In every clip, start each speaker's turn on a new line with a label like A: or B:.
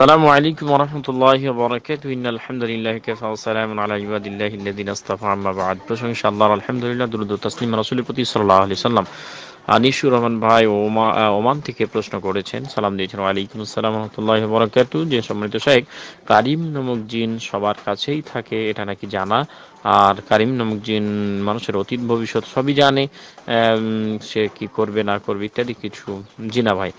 A: السلام عليكم ورحمة الله وبركاته إن الحمد لله كفى على عباد الله الذين اصطفى عما بعد شاء الله الحمد لله درود تسليم رسول আনিসু রহমান ভাই ওমান থেকে প্রশ্ন করেছেন সালাম দিয়েছেন ওয়ালাইকুম আসসালাম রহমতুল্লাহ বরাকাতু যে সম্মানিত শাহেক কারিম নামক জিন সবার কাছেই থাকে এটা নাকি জানা আর কারিম নামক জিন মানুষের অতীত ভবিষ্যৎ সবই জানে সে কি করবে না করবে ইত্যাদি কিছু জিনা ভাই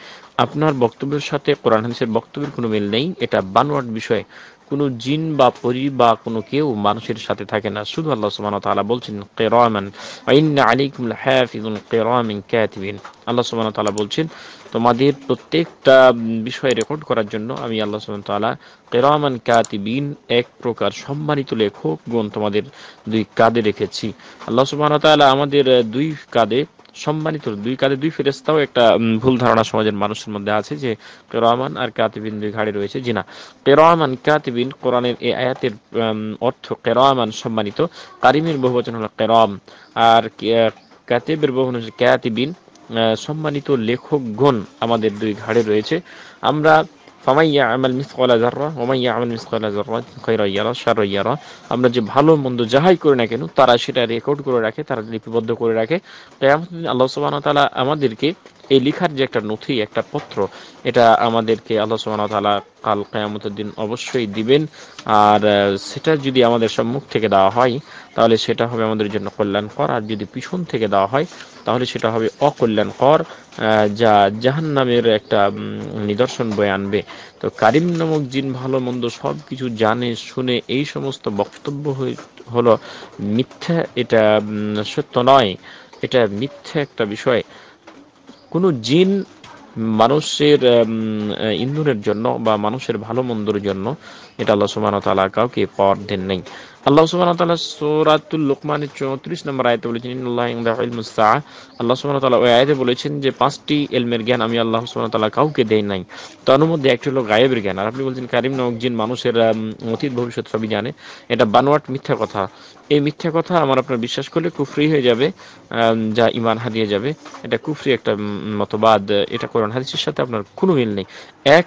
A: আপনার বক্তব্যের সাথে কোরআন হাদিসের বক্তব্যের কোনো মিল নেই এটা বানোয়াট বিষয় কোনো জিন বা পরি বা কোনো কেউ মানুষের সাথে থাকে না শুধু আল্লাহ সুবহান তালা বলছেন কিরামান ইন্না আলাইকুম লাহাফিজুন কিরামিন কাতিবিন আল্লাহ সুবহান তালা বলছেন তোমাদের প্রত্যেকটা বিষয় রেকর্ড করার জন্য আমি আল্লাহ সুবহান তালা কেরামান কাতিবিন এক প্রকার সম্মানিত লেখক গুণ তোমাদের দুই কাঁধে রেখেছি আল্লাহ সুবহান তালা আমাদের দুই কাঁধে সম্মানিত দুই কাঁধে দুই ফেরেস্তাও একটা ভুল ধারণা সমাজের মানুষের মধ্যে আছে যে কেরামান আর কাতিবিন দুই ঘাড়ে রয়েছে জিনা না কাতিবিন কোরআনের এই আয়াতের অর্থ কেরামান সম্মানিত কারিমের বহুবচন হল কেরম আর কাতিবের বহু হচ্ছে কেয়াতিবিন সম্মানিত লেখকগণ আমাদের দুই ঘাড়ে রয়েছে আমরা ফামাই আমাল মিসকলা জাররা ওমাই আমাল মিসকলা জাররা খৈরা ইয়ারা সারা ইয়ারা আমরা যে ভালো মন্দ যাহাই করে না কেন তারা সেটা রেকর্ড করে রাখে তারা লিপিবদ্ধ করে রাখে তাই আল্লাহ সুবাহ তালা আমাদেরকে এই লিখার যে একটা নথি একটা পত্র এটা আমাদেরকে আল্লাহ সুবাহতালা কাল কেয়ামতের দিন অবশ্যই দিবেন আর সেটা যদি আমাদের সম্মুখ থেকে দেওয়া হয় তাহলে সেটা হবে আমাদের জন্য কল্যাণকর আর যদি পিছন থেকে দেওয়া হয় তাহলে সেটা হবে অকল্যাণকর যা জাহান নামের একটা নিদর্শন বয়ে আনবে তো কারিম নামক জিন ভালো মন্দ সব কিছু জানে শুনে এই সমস্ত বক্তব্য হলো মিথ্যা এটা সত্য নয় এটা মিথ্যা একটা বিষয় কোনো জিন মানুষের ইন্দুরের জন্য বা মানুষের ভালো মন্দর জন্য এটা আল্লাহ সুবাহ তালা কাউকে পাওয়ার দেন নেই আল্লাহ সুবহানাহু ওয়া তাআলা সূরাতুল লুকমান 34 নম্বর আয়াতে বলেছেন ইন্নাল্লাহা ইনদাহু ইলমুস সাআ আল্লাহ সুবহানাহু ওয়া তাআলা ওই আয়াতে বলেছেন যে পাঁচটি ইলমের জ্ঞান আমি আল্লাহ সুবহানাহু ওয়া তাআলা কাউকে দেই নাই তার মধ্যে একটি হলো গায়েবের জ্ঞান আর আপনি বলছেন কারিম নাওক জিন মানুষের অতীত ভবিষ্যৎ সবই জানে এটা বানোয়াট মিথ্যা কথা এই মিথ্যা কথা আমার আপনার বিশ্বাস করলে কুফরি হয়ে যাবে যা ইমান হারিয়ে যাবে এটা কুফরি একটা মতবাদ এটা কোরআন হাদিসের সাথে আপনার কোনো মিল নেই এক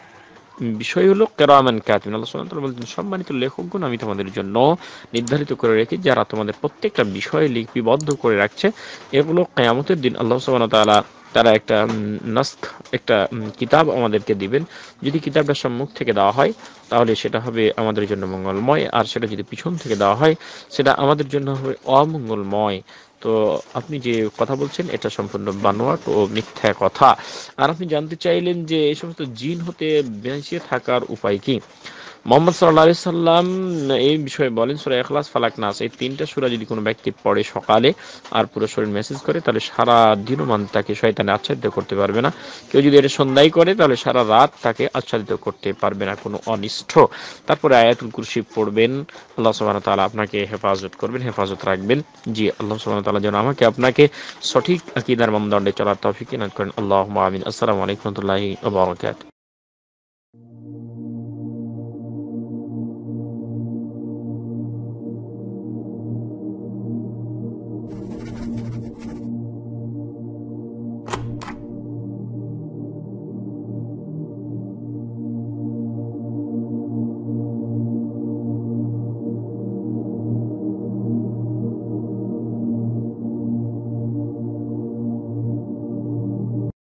A: বিষয় হলো কেরামান কাতিবিন আল্লাহ সুবহানাহু বলেন সম্মানিত লেখকগণ আমি তোমাদের জন্য নির্ধারিত করে রেখেছি যারা তোমাদের প্রত্যেকটা বিষয় লিপিবদ্ধ করে রাখছে এগুলো কিয়ামতের দিন আল্লাহ সুবহানাহু তাআলা তারা একটা নাস্ক একটা কিতাব আমাদেরকে দিবেন যদি কিতাবটা সম্মুখ থেকে দেওয়া হয় তাহলে সেটা হবে আমাদের জন্য মঙ্গলময় আর সেটা যদি পিছন থেকে দেওয়া হয় সেটা আমাদের জন্য হবে অমঙ্গলময় তো আপনি যে কথা বলছেন এটা সম্পূর্ণ বানোয়াট ও মিথ্যা কথা আর আপনি জানতে চাইলেন যে এই সমস্ত জিন হতে বেঁচে থাকার উপায় কি মোহাম্মদ সাল্লা সাল্লাম এই বিষয়ে বলেন সুরা এখলাস ফালাক নাস এই তিনটা সুরা যদি কোনো ব্যক্তি পড়ে সকালে আর পুরো শরীর মেসেজ করে তাহলে সারা দিনও মান তাকে শয়তানে আচ্ছাদিত করতে পারবে না কেউ যদি এটা সন্ধ্যায় করে তাহলে সারা রাত তাকে আচ্ছাদিত করতে পারবে না কোনো অনিষ্ঠ তারপরে আয়াতুল কুরসি পড়বেন আল্লাহ সুবাহ তালা আপনাকে হেফাজত করবেন হেফাজত রাখবেন জি আল্লাহ সুবাহ তালা যেন আমাকে আপনাকে সঠিক আকিদার মামদণ্ডে চলার তফিক করেন আল্লাহ আমিন আসসালামু আলাইকুম রহমতুল্লাহি